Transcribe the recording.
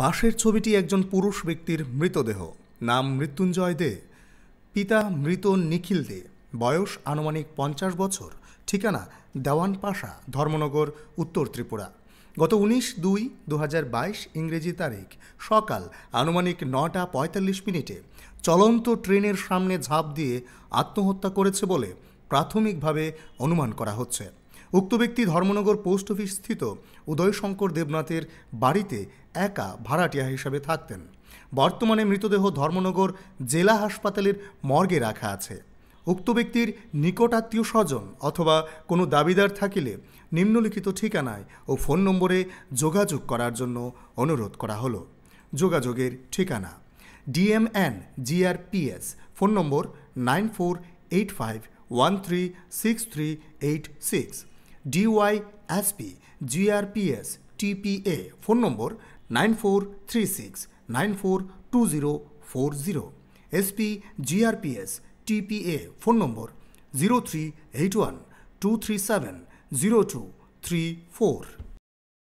পাশের ছবিটি একজন পুরুষ ব্যক্তির মৃতদেহ নাম মৃত্যুঞ্জয় দে পিতা মৃত নিখিল দে বয়স আনুমানিক পঞ্চাশ বছর ঠিকানা দেওয়ান পাশা ধর্মনগর উত্তর ত্রিপুরা গত উনিশ দুই দু ইংরেজি তারিখ সকাল আনুমানিক নটা পঁয়তাল্লিশ মিনিটে চলন্ত ট্রেনের সামনে ঝাঁপ দিয়ে আত্মহত্যা করেছে বলে প্রাথমিকভাবে অনুমান করা হচ্ছে উক্ত ব্যক্তি ধর্মনগর পোস্ট অফিস স্থিত উদয়শঙ্কর দেবনাথের বাড়িতে একা ভাড়াটিয়া হিসাবে থাকতেন বর্তমানে মৃতদেহ ধর্মনগর জেলা হাসপাতালের মর্গে রাখা আছে উক্ত ব্যক্তির নিকটাত্মীয় স্বজন অথবা কোনো দাবিদার থাকিলে নিম্নলিখিত ঠিকানায় ও ফোন নম্বরে যোগাযোগ করার জন্য অনুরোধ করা হলো যোগাযোগের ঠিকানা ডিএমএন GRPS phone number nine four eight five one three six three eight six DYSP, GRPS, TPA, phone number 9436942040, SP, GRPS, TPA, phone number 0381 237